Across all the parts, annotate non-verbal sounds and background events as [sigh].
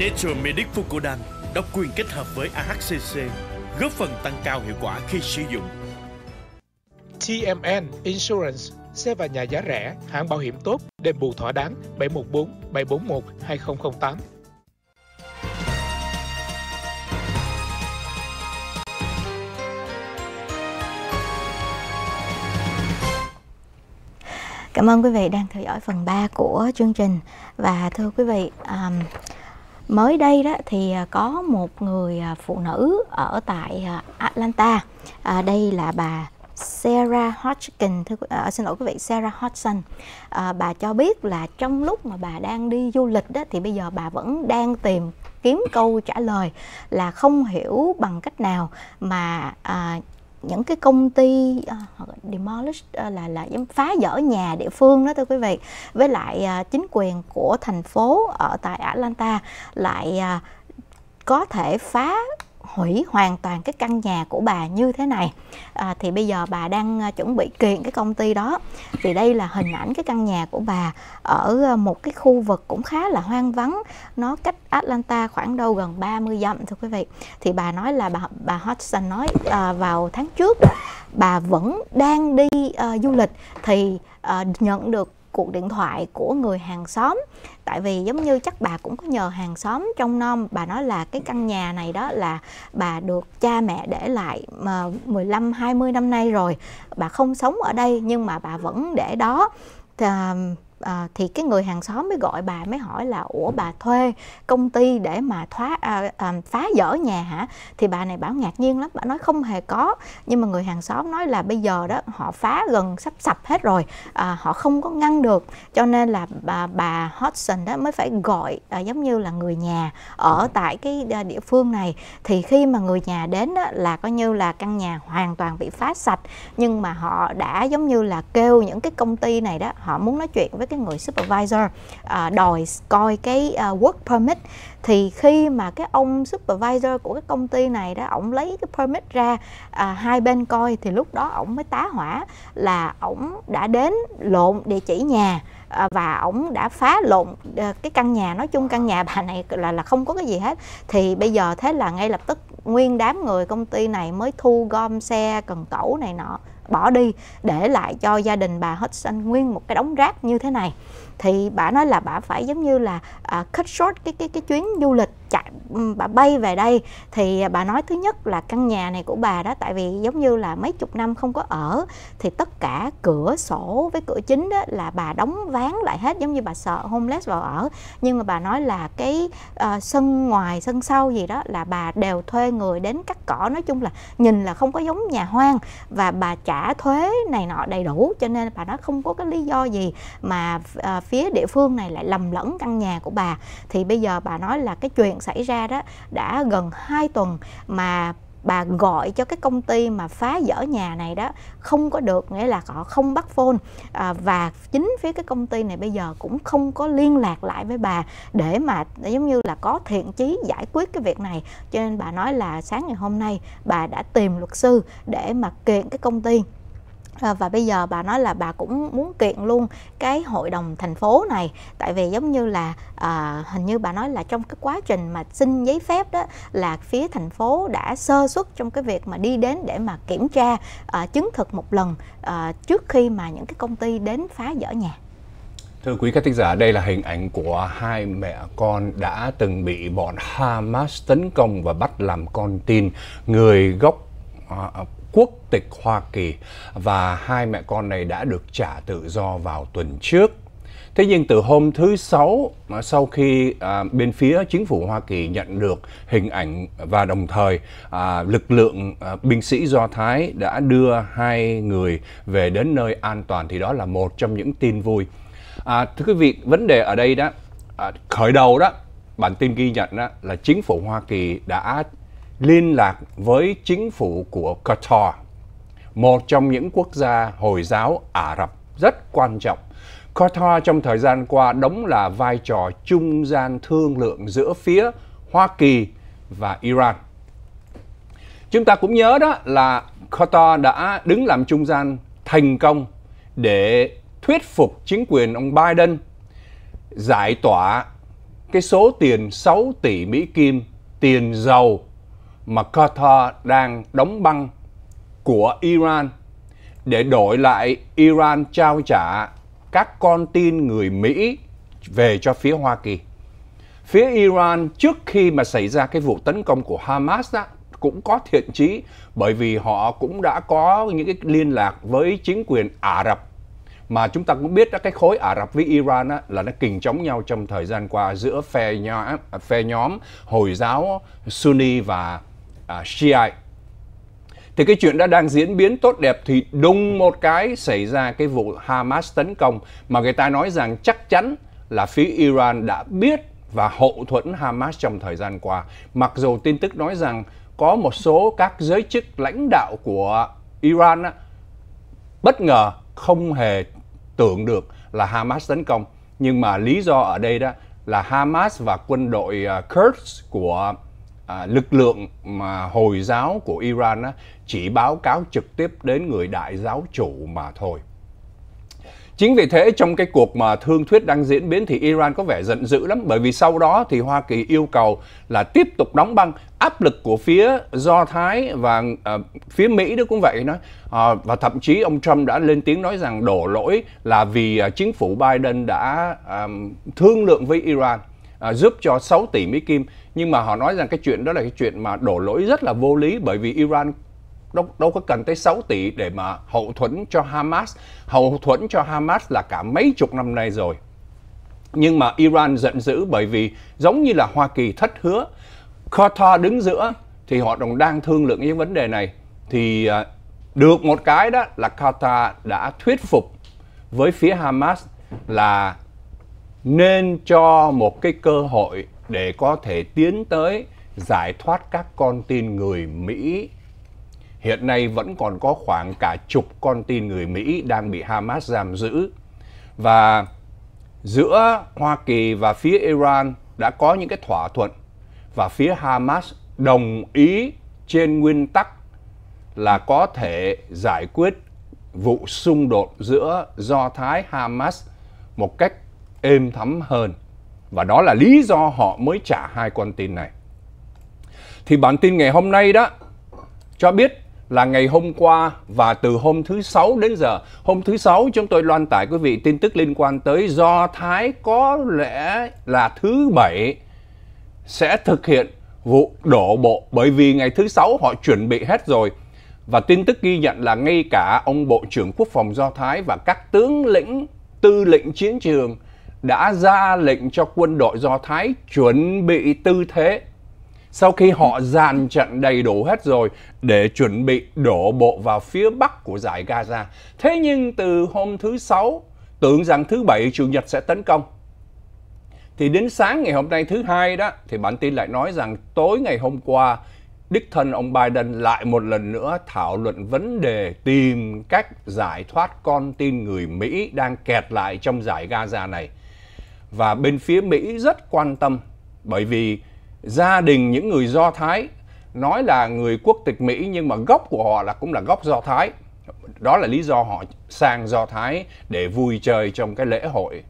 Nature Medic Fucodan độc quyền kết hợp với AHCC, góp phần tăng cao hiệu quả khi sử dụng. TMN Insurance, xe và nhà giá rẻ, hãng bảo hiểm tốt, đền bù thỏa đáng 714 741 2008. Cảm ơn quý vị đang theo dõi phần 3 của chương trình và thưa quý vị, um, mới đây đó thì à, có một người à, phụ nữ ở tại à, Atlanta à, đây là bà Sarah Hodgkin thưa à, xin lỗi quý vị Sarah Hodgson à, bà cho biết là trong lúc mà bà đang đi du lịch đó thì bây giờ bà vẫn đang tìm kiếm câu trả lời là không hiểu bằng cách nào mà à, những cái công ty uh, demolish uh, là là giống phá dỡ nhà địa phương đó thưa quý vị với lại uh, chính quyền của thành phố ở tại Atlanta lại uh, có thể phá hủy hoàn toàn cái căn nhà của bà như thế này à, thì bây giờ bà đang à, chuẩn bị kiện cái công ty đó thì đây là hình ảnh cái căn nhà của bà ở à, một cái khu vực cũng khá là hoang vắng nó cách Atlanta khoảng đâu gần 30 dặm thưa quý vị thì bà nói là bà bà Hodgson nói à, vào tháng trước bà vẫn đang đi à, du lịch thì à, nhận được cuộc điện thoại của người hàng xóm tại vì giống như chắc bà cũng có nhờ hàng xóm trong nom bà nói là cái căn nhà này đó là bà được cha mẹ để lại mà 15 20 năm nay rồi bà không sống ở đây nhưng mà bà vẫn để đó à, à, thì cái người hàng xóm mới gọi bà mới hỏi là ủa bà thuê công ty để mà thoá à, à, phá dỡ nhà hả thì bà này bảo ngạc nhiên lắm bà nói không hề có nhưng mà người hàng xóm nói là bây giờ đó họ phá gần sắp sập hết rồi à, họ không có ngăn được cho nên là bà bà Hodgson đó mới phải gọi à, giống như là người nhà ở tại cái à, địa phương này thì khi mà người nhà đến đó là coi như là căn nhà hoàn toàn bị phá sạch nhưng mà họ đã giống như là kêu những cái công ty này đó họ muốn nói chuyện với với cái người supervisor à, đòi coi cái uh, work permit thì khi mà cái ông supervisor của cái công ty này đó ổng lấy cái permit ra à, hai bên coi thì lúc đó ổng mới tá hỏa là ổng đã đến lộn địa chỉ nhà à, và ổng đã phá lộn à, cái căn nhà nói chung căn nhà [laughs] bà này là là không có cái gì hết thì bây giờ thế là ngay lập tức nguyên đám người công ty này mới thu gom xe cần cẩu này nọ bỏ đi để lại cho gia đình bà hết Hudson nguyên một cái đống rác như thế này thì bà nói là bà phải giống như là à, cut short cái cái cái chuyến du lịch chạy ừ, bà bay về đây thì à, bà nói thứ nhất là căn nhà này của bà đó tại vì giống như là mấy chục năm không có ở thì tất cả cửa sổ với cửa chính đó là bà đóng ván lại hết giống như bà sợ homeless vào ở nhưng mà bà nói là cái uh, sân ngoài sân sau gì đó là bà đều thuê người đến cắt cỏ nói chung là nhìn là không có giống nhà hoang và bà trả thuế này nọ đầy đủ cho nên bà nói không có cái lý do gì mà uh, phía địa phương này lại lầm lẫn căn nhà của bà thì bây giờ bà nói là cái chuyện xảy ra đó đã gần 2 tuần mà bà gọi cho cái công ty mà phá dỡ nhà này đó không có được nghĩa là họ không bắt phone à, và chính phía cái công ty này bây giờ cũng không có liên lạc lại với bà để mà giống như là có thiện chí giải quyết cái việc này cho nên bà nói là sáng ngày hôm nay bà đã tìm luật sư để mà kiện cái công ty Ờ, và bây giờ bà nói là bà cũng muốn kiện luôn cái hội đồng thành phố này tại vì giống như là à, hình như bà nói là trong cái quá trình mà xin giấy phép đó là phía thành phố đã sơ xuất trong cái việc mà đi đến để mà kiểm tra à, chứng thực một lần à, trước khi mà những cái công ty đến phá dỡ nhà Thưa quý khán thính giả, đây là hình ảnh của hai mẹ con đã từng bị bọn Hamas tấn công và bắt làm con tin. Người gốc quốc tịch Hoa Kỳ và hai mẹ con này đã được trả tự do vào tuần trước. Thế nhưng từ hôm thứ Sáu, à, sau khi à, bên phía chính phủ Hoa Kỳ nhận được hình ảnh và đồng thời à, lực lượng à, binh sĩ Do Thái đã đưa hai người về đến nơi an toàn thì đó là một trong những tin vui. À, thưa quý vị, vấn đề ở đây đó, à, khởi đầu đó, bản tin ghi nhận đó là chính phủ Hoa Kỳ đã liên lạc với chính phủ của Qatar, một trong những quốc gia Hồi giáo Ả Rập rất quan trọng. Qatar trong thời gian qua đóng là vai trò trung gian thương lượng giữa phía Hoa Kỳ và Iran. Chúng ta cũng nhớ đó là Qatar đã đứng làm trung gian thành công để thuyết phục chính quyền ông Biden giải tỏa cái số tiền 6 tỷ Mỹ Kim tiền dầu mà Qatar đang đóng băng của Iran để đổi lại Iran trao trả các con tin người Mỹ về cho phía Hoa Kỳ. Phía Iran trước khi mà xảy ra cái vụ tấn công của Hamas đó, cũng có thiện chí bởi vì họ cũng đã có những cái liên lạc với chính quyền Ả Rập mà chúng ta cũng biết đó, cái khối Ả Rập với Iran đó, là nó kình chống nhau trong thời gian qua giữa phe nhóm, phe nhóm Hồi giáo Sunni và à, Shiite thì cái chuyện đã đang diễn biến tốt đẹp thì đúng một cái xảy ra cái vụ Hamas tấn công mà người ta nói rằng chắc chắn là phía Iran đã biết và hậu thuẫn Hamas trong thời gian qua. Mặc dù tin tức nói rằng có một số các giới chức lãnh đạo của Iran á, bất ngờ không hề tưởng được là Hamas tấn công. Nhưng mà lý do ở đây đó là Hamas và quân đội à, Kurds của à, lực lượng mà hồi giáo của Iran á, chỉ báo cáo trực tiếp đến người đại giáo chủ mà thôi. Chính vì thế trong cái cuộc mà thương thuyết đang diễn biến thì Iran có vẻ giận dữ lắm bởi vì sau đó thì Hoa Kỳ yêu cầu là tiếp tục đóng băng áp lực của phía Do Thái và à, phía Mỹ đó cũng vậy nói à, và thậm chí ông Trump đã lên tiếng nói rằng đổ lỗi là vì à, chính phủ Biden đã à, thương lượng với Iran à, giúp cho 6 tỷ Mỹ Kim nhưng mà họ nói rằng cái chuyện đó là cái chuyện mà đổ lỗi rất là vô lý bởi vì Iran đâu, đâu có cần tới 6 tỷ để mà hậu thuẫn cho Hamas hậu thuẫn cho Hamas là cả mấy chục năm nay rồi nhưng mà Iran giận dữ bởi vì giống như là Hoa Kỳ thất hứa Qatar đứng giữa thì họ đồng đang thương lượng những vấn đề này thì à, được một cái đó là Qatar đã thuyết phục với phía Hamas là nên cho một cái cơ hội để có thể tiến tới giải thoát các con tin người Mỹ. Hiện nay vẫn còn có khoảng cả chục con tin người Mỹ đang bị Hamas giam giữ. Và giữa Hoa Kỳ và phía Iran đã có những cái thỏa thuận và phía Hamas đồng ý trên nguyên tắc là có thể giải quyết vụ xung đột giữa Do Thái Hamas một cách êm thấm hơn. Và đó là lý do họ mới trả hai con tin này. Thì bản tin ngày hôm nay đó cho biết là ngày hôm qua và từ hôm thứ Sáu đến giờ. Hôm thứ Sáu chúng tôi loan tải quý vị tin tức liên quan tới Do Thái có lẽ là thứ Bảy sẽ thực hiện vụ đổ bộ bởi vì ngày thứ Sáu họ chuẩn bị hết rồi. Và tin tức ghi nhận là ngay cả ông Bộ trưởng Quốc phòng Do Thái và các tướng lĩnh tư lĩnh chiến trường đã ra lệnh cho quân đội Do Thái chuẩn bị tư thế sau khi họ ừ. dàn trận đầy đủ hết rồi để chuẩn bị đổ bộ vào phía bắc của giải Gaza. Thế nhưng từ hôm thứ Sáu, tưởng rằng thứ Bảy Chủ nhật sẽ tấn công. Thì đến sáng ngày hôm nay thứ hai đó, thì bản tin lại nói rằng tối ngày hôm qua, đích thân ông Biden lại một lần nữa thảo luận vấn đề tìm cách giải thoát con tin người Mỹ đang kẹt lại trong giải Gaza này và bên phía Mỹ rất quan tâm bởi vì gia đình những người Do Thái nói là người quốc tịch Mỹ nhưng mà gốc của họ là cũng là gốc Do Thái. Đó là lý do họ sang Do Thái để vui chơi trong cái lễ hội.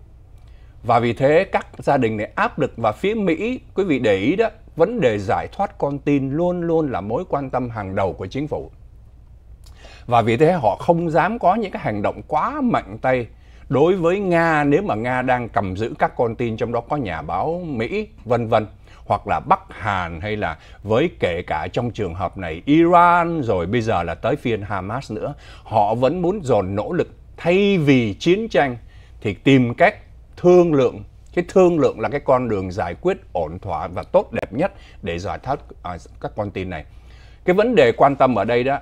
Và vì thế các gia đình này áp lực và phía Mỹ, quý vị để ý đó, vấn đề giải thoát con tin luôn luôn là mối quan tâm hàng đầu của chính phủ. Và vì thế họ không dám có những cái hành động quá mạnh tay đối với Nga nếu mà Nga đang cầm giữ các con tin trong đó có nhà báo Mỹ vân vân hoặc là Bắc Hàn hay là với kể cả trong trường hợp này Iran rồi bây giờ là tới phiên Hamas nữa họ vẫn muốn dồn nỗ lực thay vì chiến tranh thì tìm cách thương lượng cái thương lượng là cái con đường giải quyết ổn thỏa và tốt đẹp nhất để giải thoát à, các con tin này cái vấn đề quan tâm ở đây đó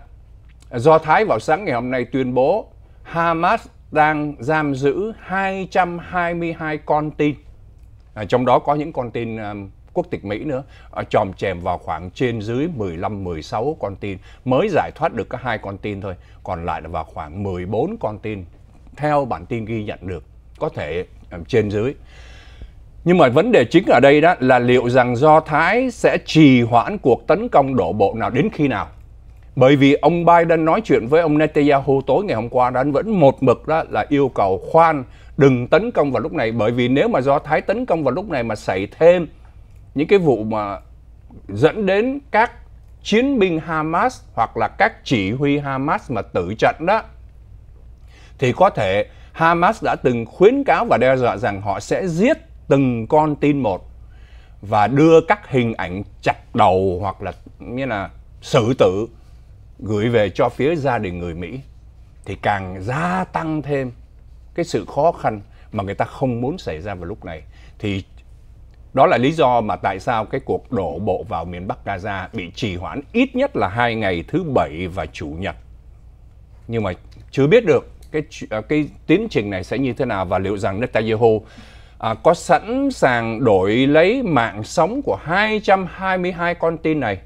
do thái vào sáng ngày hôm nay tuyên bố hamas đang giam giữ 222 con tin. À, trong đó có những con tin um, quốc tịch Mỹ nữa, à, tròm chèm vào khoảng trên dưới 15-16 con tin. Mới giải thoát được có hai con tin thôi, còn lại là vào khoảng 14 con tin. Theo bản tin ghi nhận được, có thể um, trên dưới. Nhưng mà vấn đề chính ở đây đó là liệu rằng Do Thái sẽ trì hoãn cuộc tấn công đổ bộ nào đến khi nào? Bởi vì ông Biden nói chuyện với ông Netanyahu tối ngày hôm qua đó, anh vẫn một mực đó là yêu cầu khoan, đừng tấn công vào lúc này. Bởi vì nếu mà do Thái tấn công vào lúc này mà xảy thêm những cái vụ mà dẫn đến các chiến binh Hamas hoặc là các chỉ huy Hamas mà tử trận đó, thì có thể Hamas đã từng khuyến cáo và đe dọa rằng họ sẽ giết từng con tin một và đưa các hình ảnh chặt đầu hoặc là như là xử tử gửi về cho phía gia đình người Mỹ thì càng gia tăng thêm cái sự khó khăn mà người ta không muốn xảy ra vào lúc này thì đó là lý do mà tại sao cái cuộc đổ bộ vào miền Bắc Gaza bị trì hoãn ít nhất là hai ngày thứ bảy và chủ nhật. Nhưng mà chưa biết được cái à, cái tiến trình này sẽ như thế nào và liệu rằng Netanyahu à, có sẵn sàng đổi lấy mạng sống của 222 con tin này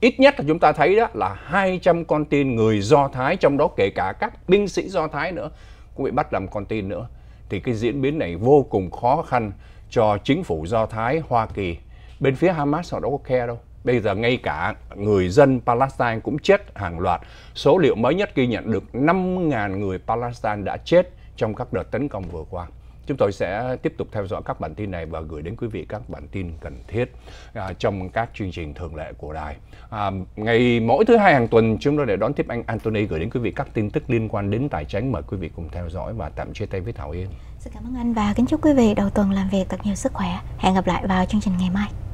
ít nhất là chúng ta thấy đó là 200 con tin người Do Thái trong đó kể cả các binh sĩ Do Thái nữa cũng bị bắt làm con tin nữa. Thì cái diễn biến này vô cùng khó khăn cho chính phủ Do Thái Hoa Kỳ. Bên phía Hamas họ đâu có khe đâu. Bây giờ ngay cả người dân Palestine cũng chết hàng loạt. Số liệu mới nhất ghi nhận được 5.000 người Palestine đã chết trong các đợt tấn công vừa qua. Chúng tôi sẽ tiếp tục theo dõi các bản tin này và gửi đến quý vị các bản tin cần thiết à, trong các chương trình thường lệ của đài. À, ngày mỗi thứ hai hàng tuần chúng tôi để đón tiếp anh Anthony gửi đến quý vị các tin tức liên quan đến tài chính mời quý vị cùng theo dõi và tạm chia tay với Thảo Yên. Xin cảm ơn anh và kính chúc quý vị đầu tuần làm việc thật nhiều sức khỏe. Hẹn gặp lại vào chương trình ngày mai.